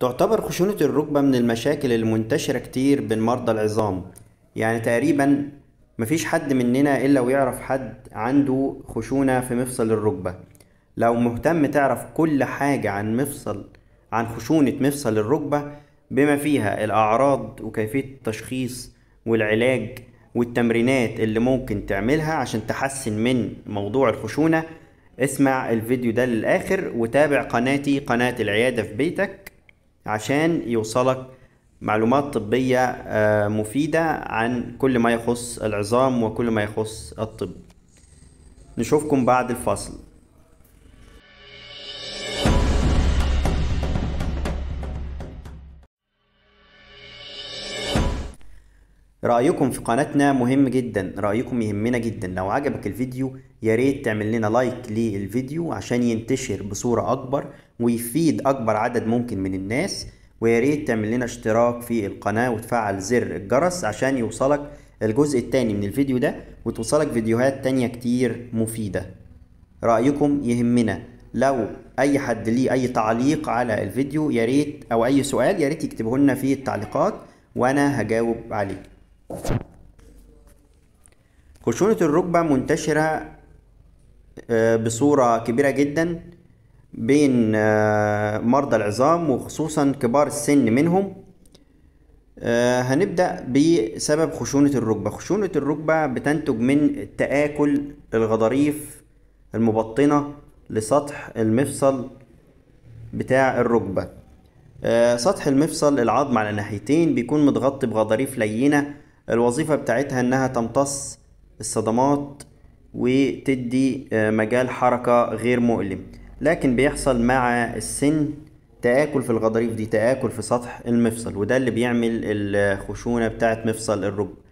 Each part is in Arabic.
تعتبر خشونة الركبة من المشاكل المنتشرة كتير بين مرضى العظام يعني تقريبا مفيش حد مننا إلا ويعرف حد عنده خشونة في مفصل الركبة لو مهتم تعرف كل حاجة عن مفصل عن خشونة مفصل الركبة بما فيها الأعراض وكيفية التشخيص والعلاج والتمرينات اللي ممكن تعملها عشان تحسن من موضوع الخشونة اسمع الفيديو ده للآخر وتابع قناتي قناة العيادة في بيتك عشان يوصلك معلومات طبية آه، مفيدة عن كل ما يخص العظام وكل ما يخص الطب نشوفكم بعد الفاصل رأيكم في قناتنا مهم جدا رأيكم يهمنا جدا لو عجبك الفيديو ياريت تعمل لنا لايك للفيديو عشان ينتشر بصورة أكبر ويفيد اكبر عدد ممكن من الناس ويا ريت تعمل لنا اشتراك في القناه وتفعل زر الجرس عشان يوصلك الجزء التاني من الفيديو ده وتوصلك فيديوهات تانية كتير مفيدة رأيكم يهمنا لو اي حد ليه اي تعليق على الفيديو يا ريت او اي سؤال يا ريت يكتبه لنا في التعليقات وانا هجاوب عليه خشونة الركبة منتشرة آه، بصورة كبيرة جدا بين آه، مرضى العظام وخصوصا كبار السن منهم آه، هنبدأ بسبب خشونة الركبة خشونة الركبة بتنتج من تآكل الغضاريف المبطنة لسطح المفصل بتاع الركبة آه، سطح المفصل العظم على ناحيتين بيكون متغطي بغضاريف لينة الوظيفة بتاعتها انها تمتص الصدمات وتدي مجال حركة غير مؤلم لكن بيحصل مع السن تآكل في الغضاريف دي تآكل في سطح المفصل وده اللي بيعمل الخشونة بتاعة مفصل الركبة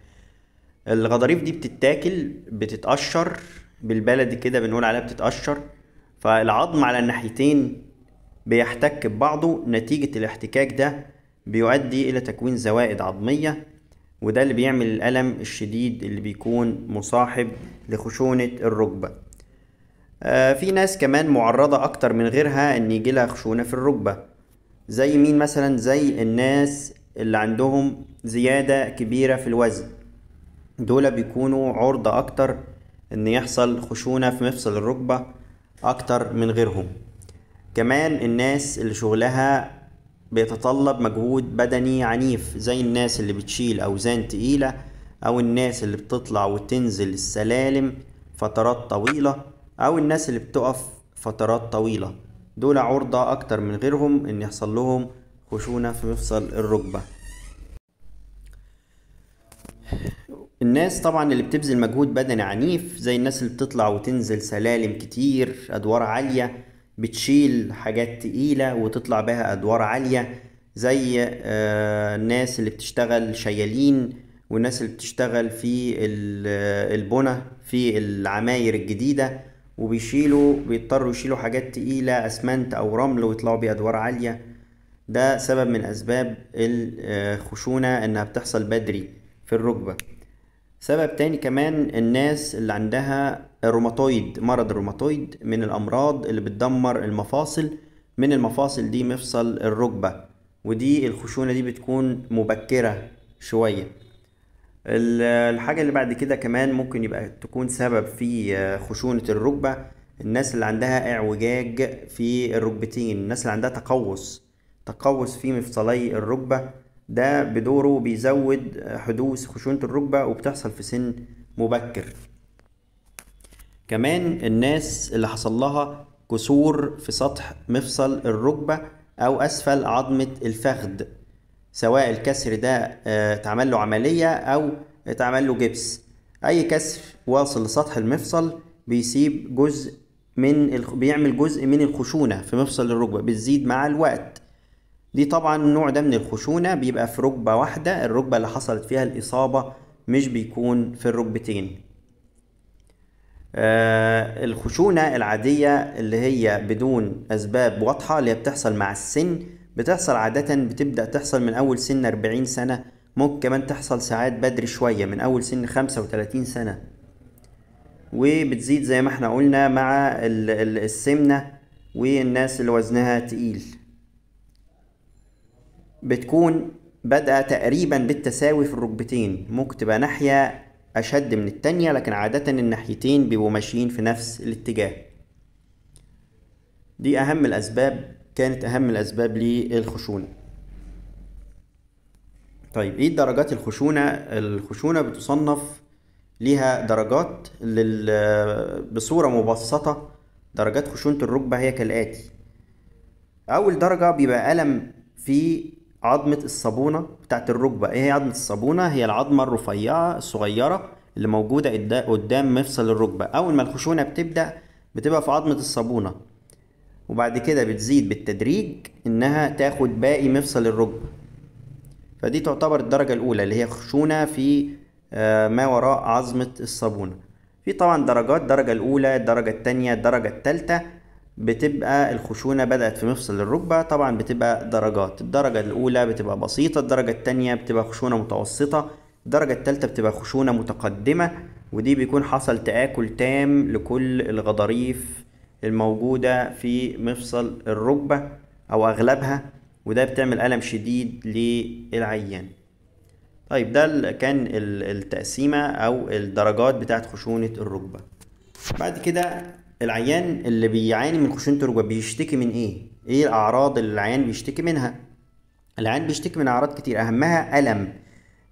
الغضاريف دي بتتاكل بتتقشر بالبلدي كده بنقول عليها بتتقشر فالعظم على الناحيتين بيحتك ببعضه نتيجة الاحتكاك ده بيؤدي إلى تكوين زوائد عظمية وده اللي بيعمل الألم الشديد اللي بيكون مصاحب لخشونة الركبة آه، في ناس كمان معرضة أكتر من غيرها إن يجيلها خشونة في الركبة زي مين مثلا زي الناس اللي عندهم زيادة كبيرة في الوزن دول بيكونوا عرضة أكتر إن يحصل خشونة في مفصل الركبة أكتر من غيرهم كمان الناس اللي شغلها بيتطلب مجهود بدني عنيف زي الناس اللي بتشيل أوزان تقيلة أو الناس اللي بتطلع وتنزل السلالم فترات طويلة او الناس اللي بتقف فترات طويلة دول عرضة اكتر من غيرهم ان يحصل لهم خشونة في مفصل الركبة الناس طبعا اللي بتبذل مجهود بدني عنيف زي الناس اللي بتطلع وتنزل سلالم كتير ادوار عالية بتشيل حاجات تقيلة وتطلع بها ادوار عالية زي آه، الناس اللي بتشتغل شيالين والناس اللي بتشتغل في آه، البنى في العماير الجديدة وبيشيلوا بيضطروا يشيلوا حاجات تقيلة اسمنت او رمل ويطلعوا بأدوار عالية ده سبب من اسباب الخشونة انها بتحصل بدري في الركبة سبب تاني كمان الناس اللي عندها الروماتويد مرض الروماتويد من الامراض اللي بتدمر المفاصل من المفاصل دي مفصل الركبة ودي الخشونة دي بتكون مبكرة شوية الحاجة اللي بعد كده كمان ممكن يبقى تكون سبب في آه، خشونة الركبة الناس اللي عندها اعوجاج في الركبتين الناس اللي عندها تقوس تقوس في مفصلي الركبة ده بدوره بيزود آه، حدوث خشونة الركبة وبتحصل في سن مبكر كمان الناس اللي حصل لها كسور في سطح مفصل الركبة أو أسفل عظمة الفخذ سواء الكسر ده آه، اتعمل له عملية أو اتعمل له جبس أي كسر واصل لسطح المفصل بيسيب جزء من الخ... بيعمل جزء من الخشونة في مفصل الركبة بتزيد مع الوقت دي طبعا النوع ده من الخشونة بيبقى في ركبة واحدة الركبة اللي حصلت فيها الإصابة مش بيكون في الركبتين آه الخشونة العادية اللي هي بدون أسباب واضحة اللي هي بتحصل مع السن بتحصل عادة بتبدأ تحصل من أول سن أربعين سنة ممكن كمان تحصل ساعات بدري شوية من أول سن خمسة وتلاتين سنة وبتزيد زي ما احنا قلنا مع السمنة والناس اللي وزنها تقيل بتكون بادئة تقريبا بالتساوي في الركبتين ممكن تبقى ناحية أشد من التانية لكن عادة الناحيتين بيبقوا ماشيين في نفس الاتجاه دي أهم الأسباب كانت أهم الأسباب للخشونة طيب إيه درجات الخشونة؟ الخشونة بتصنف لها درجات لل... بصورة مبسطة درجات خشونة الركبة هي كالآتي أول درجة بيبقى ألم في عظمة الصابونة بتاعة الركبة إيه هي عظمة الصابونة؟ هي العظمة الرفيعة الصغيرة اللي موجودة قدام مفصل الركبة أول ما الخشونة بتبدأ بتبقى في عظمة الصابونة وبعد كده بتزيد بالتدريج انها تاخد باقي مفصل الركبة فدي تعتبر الدرجة الاولى اللي هي خشونة في آه، ما وراء عظمة الصابونة في طبعا درجات الدرجة الاولى الدرجة التانية الدرجة التالتة بتبقى الخشونة بدأت في مفصل الركبة طبعا بتبقى درجات الدرجة الاولى بتبقى بسيطة الدرجة التانية بتبقى خشونة متوسطة الدرجة التالتة بتبقى خشونة متقدمة ودي بيكون حصل تآكل تام لكل الغضاريف الموجودة في مفصل الركبة أو أغلبها وده بتعمل ألم شديد للعيان طيب ده كان التقسيمة أو الدرجات بتاعت خشونة الركبة بعد كده العيان اللي بيعاني من خشونة الركبة بيشتكي من إيه؟ إيه الأعراض اللي العيان بيشتكي منها؟ العيان بيشتكي من أعراض كتير أهمها ألم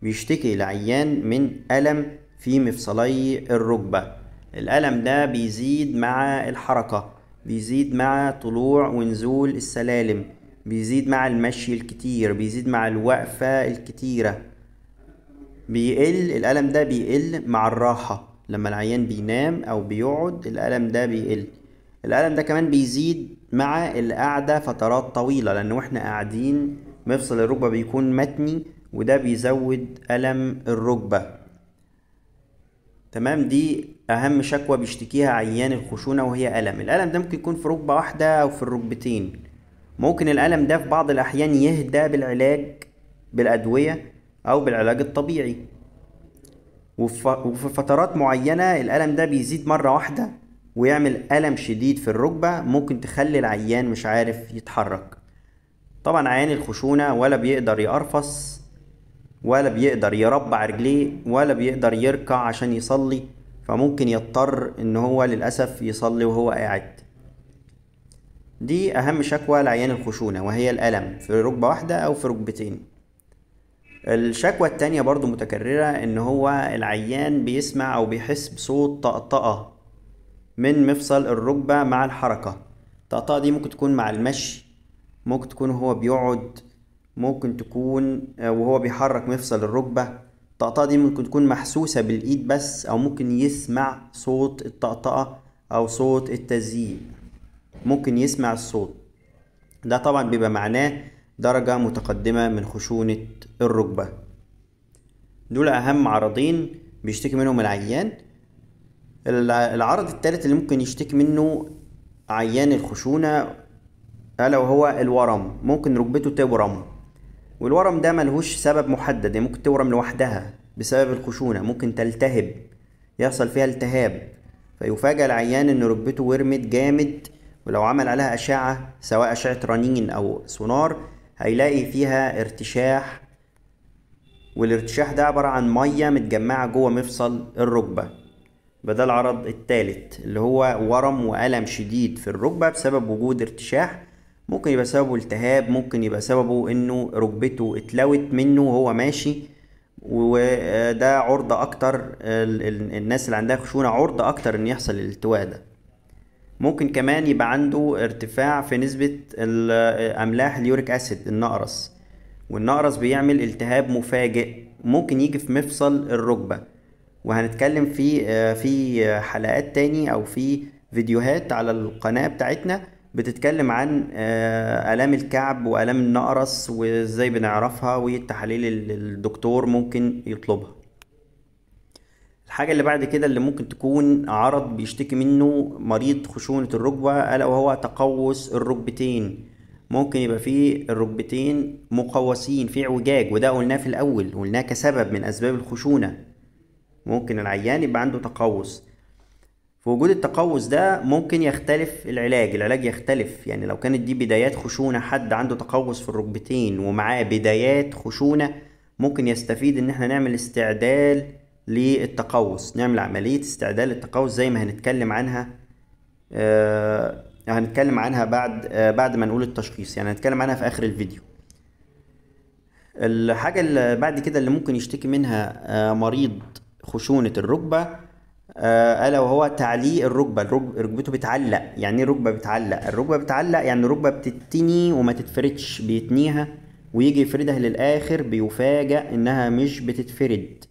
بيشتكي العيان من ألم في مفصلي الركبة الألم ده بيزيد مع الحركة بيزيد مع طلوع ونزول السلالم بيزيد مع المشي الكتير بيزيد مع الوقفة الكتيرة بيقل الألم ده بيقل مع الراحة لما العيان بينام أو بيقعد الألم ده بيقل الألم ده كمان بيزيد مع القعدة فترات طويلة لأن واحنا قاعدين مفصل الركبة بيكون متني وده بيزود ألم الركبة تمام دي اهم شكوى بيشتكيها عيان الخشونه وهي الم الالم ده ممكن يكون في ركبه واحده او في الركبتين ممكن الالم ده في بعض الاحيان يهدى بالعلاج بالادويه او بالعلاج الطبيعي وفي فترات معينه الالم ده بيزيد مره واحده ويعمل الم شديد في الركبه ممكن تخلي العيان مش عارف يتحرك طبعا عيان الخشونه ولا بيقدر يقرفص ولا بيقدر يربع رجليه ولا بيقدر يركع عشان يصلي فممكن يضطر ان هو للاسف يصلي وهو قاعد دي اهم شكوى لعيان الخشونه وهي الالم في ركبه واحده او في ركبتين الشكوى التانية برضو متكررة ان هو العيان بيسمع او بيحس بصوت طقطقة من مفصل الركبة مع الحركة الطقطقة دي ممكن تكون مع المشي ممكن تكون هو بيقعد ممكن تكون آه، وهو بيحرك مفصل الركبة الطقطقة دي ممكن تكون محسوسة بالإيد بس أو ممكن يسمع صوت الطقطقة أو صوت التزييق ممكن يسمع الصوت ده طبعا بيبقى معناه درجة متقدمة من خشونة الركبة دول أهم عرضين بيشتكي منهم العيان العرض الثالث اللي ممكن يشتكي منه عيان الخشونة ألا وهو الورم ممكن ركبته تورم والورم ده ملهوش سبب محدد يعني ممكن تورم لوحدها بسبب الخشونة ممكن تلتهب يحصل فيها التهاب فيفاجأ العيان إن ركبته ورمت جامد ولو عمل عليها أشعة سواء أشعة رنين أو سونار هيلاقي فيها ارتشاح والارتشاح ده عبارة عن مية متجمعة جوه مفصل الركبة بدا العرض الثالث اللي هو ورم وألم شديد في الركبة بسبب وجود ارتشاح ممكن يبقى سببه التهاب ممكن يبقى سببه انه ركبته اتلوت منه وهو ماشي وده عرضة اكتر الناس اللي عندها خشونة عرضة اكتر ان يحصل الالتواء ده ممكن كمان يبقى عنده ارتفاع في نسبة املاح اليوريك اسيد النقرس والنقرس بيعمل التهاب مفاجئ ممكن يجي في مفصل الركبة وهنتكلم في آه، في حلقات تاني او في فيديوهات على القناة بتاعتنا بتتكلم عن آه، آلام الكعب وآلام النقرس وازاي بنعرفها والتحاليل اللي الدكتور ممكن يطلبها الحاجة اللي بعد كده اللي ممكن تكون عرض بيشتكي منه مريض خشونة الركبة ألا وهو تقوس الركبتين ممكن يبقى فيه الركبتين مقوسين في اعوجاج وده قلناه في الأول قلناه كسبب من أسباب الخشونة ممكن العيان يبقى عنده تقوس في وجود التقوس ده ممكن يختلف العلاج العلاج يختلف يعني لو كانت دي بدايات خشونة حد عنده تقوس في الركبتين ومعاه بدايات خشونة ممكن يستفيد ان احنا نعمل استعدال للتقوس نعمل عملية استعدال للتقوس زي ما هنتكلم عنها آه هنتكلم عنها بعد آه بعد ما نقول التشخيص يعني هنتكلم عنها في اخر الفيديو الحاجة اللي بعد كده اللي ممكن يشتكي منها آه مريض خشونة الركبة آه، الا وهو تعليق الركبه الركب ركبته بتعلق يعني ايه ركبه بتعلق الركبه بتعلق يعني الركبه بتتني وما تتفردش بيتنيها ويجي يفردها للاخر بيفاجئ انها مش بتتفرد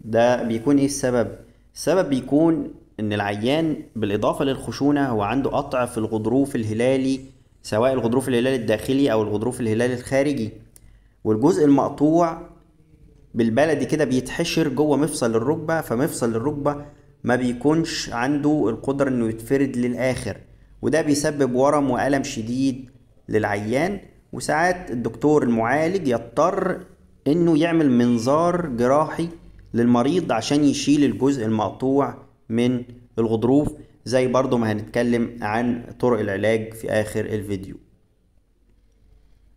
ده بيكون ايه السبب السبب بيكون ان العيان بالاضافه للخشونه هو عنده قطع في الغضروف الهلالي سواء الغضروف الهلالي الداخلي او الغضروف الهلالي الخارجي والجزء المقطوع بالبلدي كده بيتحشر جوه مفصل الركبه فمفصل الركبه ما بيكونش عنده القدرة انه يتفرد للآخر وده بيسبب ورم وألم شديد للعيان وساعات الدكتور المعالج يضطر انه يعمل منظار جراحي للمريض عشان يشيل الجزء المقطوع من الغضروف زي برضو ما هنتكلم عن طرق العلاج في آخر الفيديو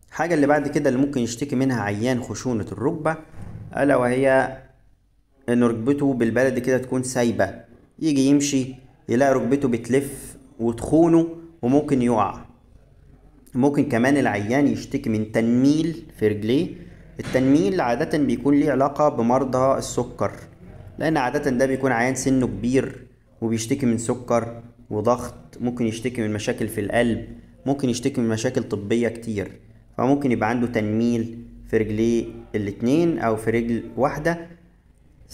الحاجة اللي بعد كده اللي ممكن يشتكي منها عيان خشونة الركبة ألا وهي ان ركبته بالبلد كده تكون سايبه يجي يمشي يلاقي ركبته بتلف وتخونه وممكن يقع ممكن كمان العيان يشتكي من تنميل في رجليه التنميل عادة بيكون ليه علاقة بمرضى السكر لأن عادة ده بيكون عيان سنه كبير وبيشتكي من سكر وضغط ممكن يشتكي من مشاكل في القلب ممكن يشتكي من مشاكل طبية كتير فممكن يبقى عنده تنميل في رجليه الاتنين أو في رجل واحدة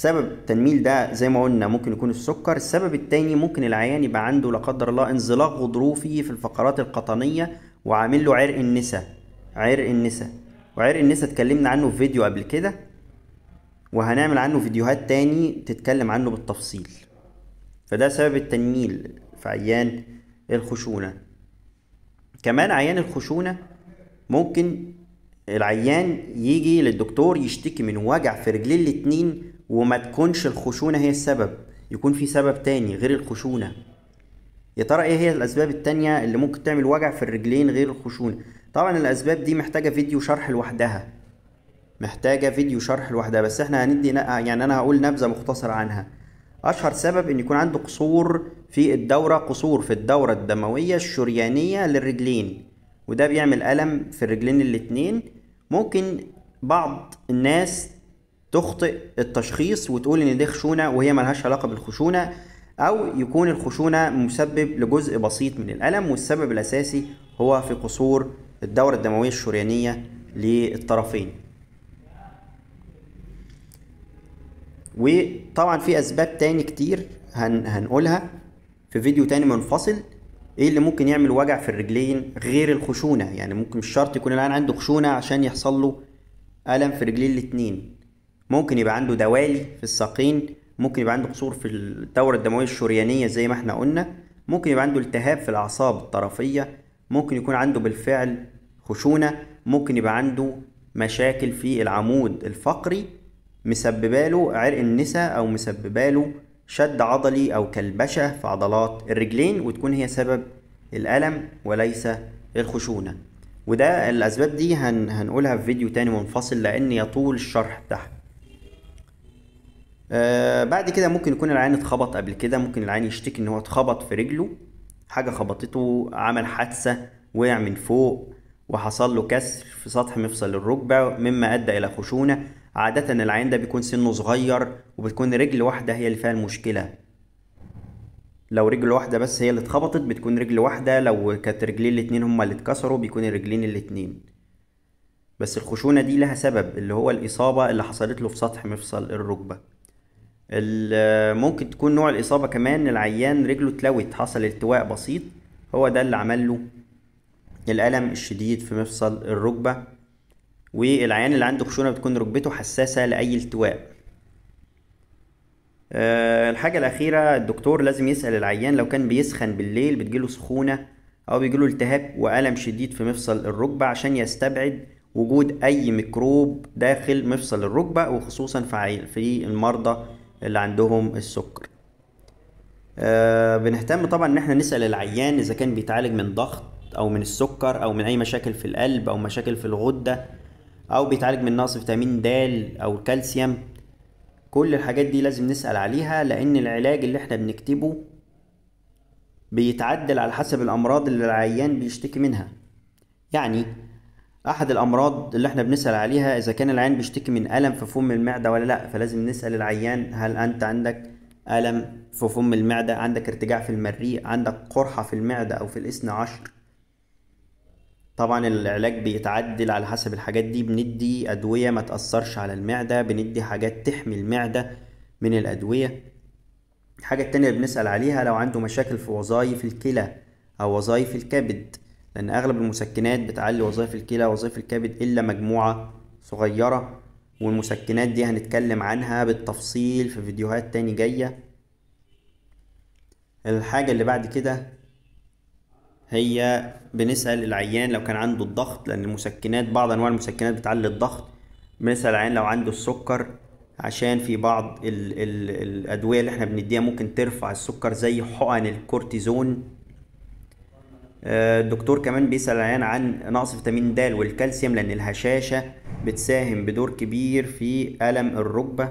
سبب التنميل ده زي ما قلنا ممكن يكون السكر السبب التاني ممكن العيان يبقى عنده لا قدر الله انزلاق غضروفي في الفقرات القطنية وعامل له عرق النسا عرق النسا وعرق النسا اتكلمنا عنه في فيديو قبل كده وهنعمل عنه فيديوهات تاني تتكلم عنه بالتفصيل فده سبب التنميل في عيان الخشونة كمان عيان الخشونة ممكن العيان يجي للدكتور يشتكي من وجع في رجليه الاتنين وما تكونش الخشونة هي السبب يكون في سبب تاني غير الخشونة يا ترى ايه هي الاسباب التانية اللي ممكن تعمل وجع في الرجلين غير الخشونة طبعا الاسباب دي محتاجة فيديو شرح لوحدها محتاجة فيديو شرح لوحدها بس احنا هندي يعني انا هقول نبذة مختصرة عنها اشهر سبب ان يكون عنده قصور في الدورة قصور في الدورة الدموية الشريانية للرجلين وده بيعمل الم في الرجلين الاتنين ممكن بعض الناس تخطئ التشخيص وتقول ان دي خشونه وهي ملهاش علاقه بالخشونه او يكون الخشونه مسبب لجزء بسيط من الالم والسبب الاساسي هو في قصور الدوره الدمويه الشريانيه للطرفين وطبعا في اسباب تاني كتير هن هنقولها في فيديو تاني منفصل ايه اللي ممكن يعمل وجع في الرجلين غير الخشونه يعني ممكن مش شرط يكون الان عنده خشونه عشان يحصل له الم في رجلين الاتنين ممكن يبقى عنده دوالي في الساقين ممكن يبقى عنده قصور في الدورة الدموية الشريانية زي ما احنا قلنا ممكن يبقى عنده التهاب في الأعصاب الطرفية ممكن يكون عنده بالفعل خشونة ممكن يبقى عنده مشاكل في العمود الفقري مسبباله عرق النسا أو مسبباله شد عضلي أو كلبشة في عضلات الرجلين وتكون هي سبب الألم وليس الخشونة وده الأسباب دي هن هنقولها في فيديو تاني منفصل لأن يطول الشرح تحت آه بعد كده ممكن يكون العيان اتخبط قبل كده ممكن العيان يشتكي ان هو اتخبط في رجله حاجة خبطته عمل حادثة وقع من فوق وحصل له كسر في سطح مفصل الركبة مما أدى إلى خشونة عادة العيان ده بيكون سنه صغير وبتكون رجل واحدة هي اللي فيها المشكلة لو رجل واحدة بس هي اللي اتخبطت بتكون رجل واحدة لو كانت رجلين الاتنين هما اللي اتكسروا بيكون الرجلين الاتنين بس الخشونة دي لها سبب اللي هو الإصابة اللي حصلت له في سطح مفصل الركبة ممكن تكون نوع الإصابة كمان العيان رجله اتلوت حصل التواء بسيط هو ده اللي عمل له الألم الشديد في مفصل الركبة والعيان اللي عنده خشونة بتكون ركبته حساسة لأي التواء آه، الحاجة الأخيرة الدكتور لازم يسأل العيان لو كان بيسخن بالليل بتجيله سخونة أو بيجيله التهاب وألم شديد في مفصل الركبة عشان يستبعد وجود أي ميكروب داخل مفصل الركبة وخصوصا في المرضى اللي عندهم السكر آه بنهتم طبعا ان احنا نسال العيان اذا كان بيتعالج من ضغط او من السكر او من اي مشاكل في القلب او مشاكل في الغده او بيتعالج من نقص فيتامين د او الكالسيوم كل الحاجات دي لازم نسال عليها لان العلاج اللي احنا بنكتبه بيتعدل على حسب الامراض اللي العيان بيشتكي منها يعني احد الامراض اللي احنا بنسال عليها اذا كان العيان بيشتكي من الم في فم المعده ولا لا فلازم نسال العيان هل انت عندك الم في فم المعده عندك ارتجاع في المريء عندك قرحه في المعده او في الاثنى عشر طبعا العلاج بيتعدل على حسب الحاجات دي بندي ادويه ما تاثرش على المعده بندي حاجات تحمي المعده من الادويه الحاجه التانية اللي بنسال عليها لو عنده مشاكل في وظائف الكلى او وظائف الكبد لأن أغلب المسكنات بتعلي وظائف الكلى وظائف الكبد إلا مجموعة صغيرة والمسكنات دي هنتكلم عنها بالتفصيل في فيديوهات تاني جاية الحاجة اللي بعد كده هي بنسأل العيان لو كان عنده الضغط لأن المسكنات بعض أنواع المسكنات بتعلي الضغط بنسأل العيان لو عنده السكر عشان في بعض الـ الـ الأدوية اللي احنا بنديها ممكن ترفع السكر زي حقن الكورتيزون آه، الدكتور كمان بيسأل العيان عن نقص فيتامين د والكالسيوم لأن الهشاشة بتساهم بدور كبير في ألم الركبة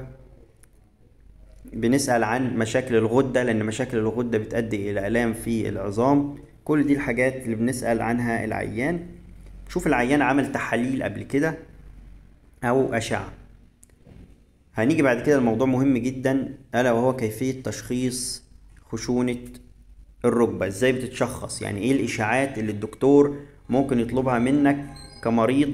بنسأل عن مشاكل الغدة لأن مشاكل الغدة بتؤدي إلى آلام في العظام كل دي الحاجات اللي بنسأل عنها العيان شوف العيان عمل تحاليل قبل كده أو أشعة هنيجي بعد كده الموضوع مهم جدا ألا وهو كيفية تشخيص خشونة الركبه ازاي بتتشخص يعني ايه الاشاعات اللي الدكتور ممكن يطلبها منك كمريض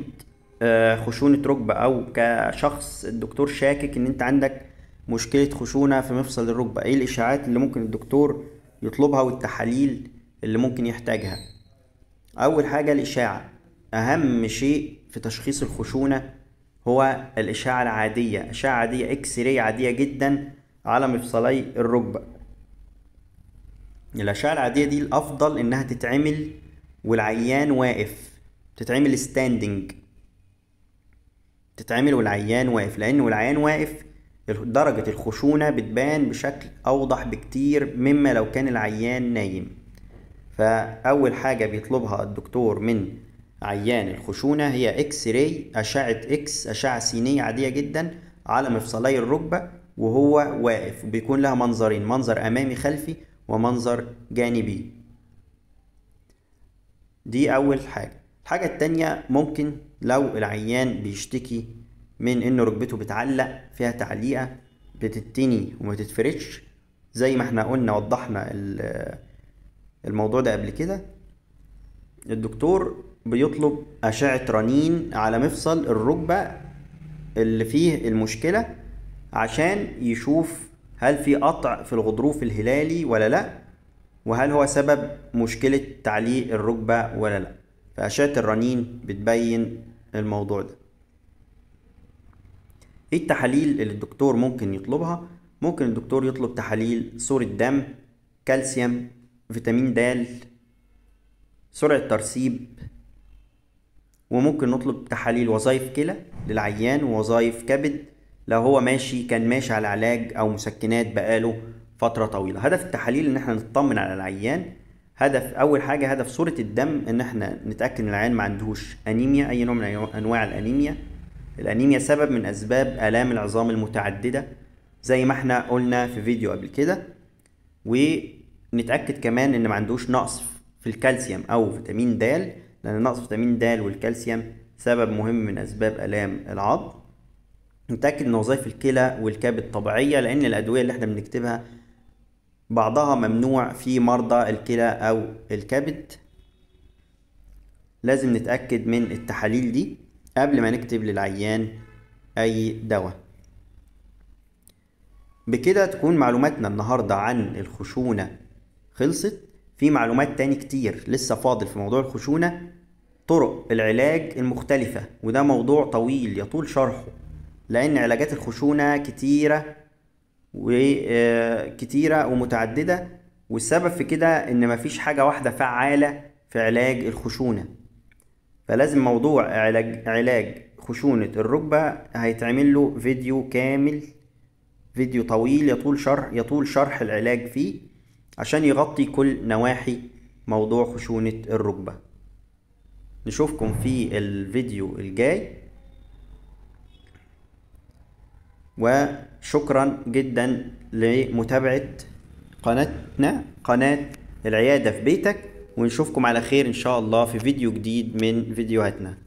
آه، خشونه ركبه او كشخص الدكتور شاكك ان انت عندك مشكله خشونه في مفصل الركبه ايه الاشاعات اللي ممكن الدكتور يطلبها والتحاليل اللي ممكن يحتاجها اول حاجه الاشاعه اهم شيء في تشخيص الخشونه هو الاشاعة العاديه اشعه عاديه اكس راي عاديه جدا على مفصلي الركبه الأشعة العادية دي الأفضل إنها تتعمل والعيان واقف تتعمل ستاندنج تتعمل والعيان واقف لأن والعيان واقف درجة الخشونة بتبان بشكل أوضح بكتير مما لو كان العيان نايم فأول حاجة بيطلبها الدكتور من عيان الخشونة هي إكس راي أشعة إكس أشعة سينية عادية جدا على مفصلي الركبة وهو واقف بيكون لها منظرين منظر أمامي خلفي ومنظر جانبي دي أول حاجة الحاجة التانية ممكن لو العيان بيشتكي من إن ركبته بتعلق فيها تعليقة بتتني وما تتفرش زي ما احنا قلنا وضحنا الموضوع ده قبل كده الدكتور بيطلب أشعة رنين على مفصل الركبة اللي فيه المشكلة عشان يشوف هل في قطع في الغضروف الهلالي ولا لا وهل هو سبب مشكلة تعليق الركبة ولا لا فأشعة الرنين بتبين الموضوع ده ايه التحاليل اللي الدكتور ممكن يطلبها ممكن الدكتور يطلب تحاليل صورة دم كالسيوم فيتامين د سرعة ترسيب وممكن نطلب تحاليل وظائف كلى للعيان ووظائف كبد لو هو ماشي كان ماشي على علاج او مسكنات بقاله فتره طويله هدف التحاليل ان احنا نطمن على العيان هدف اول حاجه هدف صوره الدم ان احنا نتاكد ان العيان ما عندهوش انيميا اي نوع من انواع الانيميا الانيميا سبب من اسباب الام العظام المتعدده زي ما احنا قلنا في فيديو قبل كده ونتاكد كمان ان ما عندهوش نقص في الكالسيوم او فيتامين د لان نقص فيتامين د والكالسيوم سبب مهم من اسباب الام العظم نتاكد ان وظائف الكلى والكبد طبيعيه لان الادويه اللي احنا بنكتبها بعضها ممنوع في مرضى الكلى او الكبد لازم نتاكد من التحاليل دي قبل ما نكتب للعيان اي دواء بكده تكون معلوماتنا النهارده عن الخشونه خلصت في معلومات تاني كتير لسه فاضل في موضوع الخشونه طرق العلاج المختلفه وده موضوع طويل يطول شرحه لأن علاجات الخشونة كتيرة وكتيرة آه، ومتعددة والسبب في كده إن مفيش حاجة واحدة فعالة في علاج الخشونة فلازم موضوع علاج علاج خشونة الركبة هيتعمل له فيديو كامل فيديو طويل يطول شرح يطول شرح العلاج فيه عشان يغطي كل نواحي موضوع خشونة الركبة نشوفكم في الفيديو الجاي وشكرا جدا لمتابعة قناتنا قناة العيادة في بيتك ونشوفكم على خير إن شاء الله في فيديو جديد من فيديوهاتنا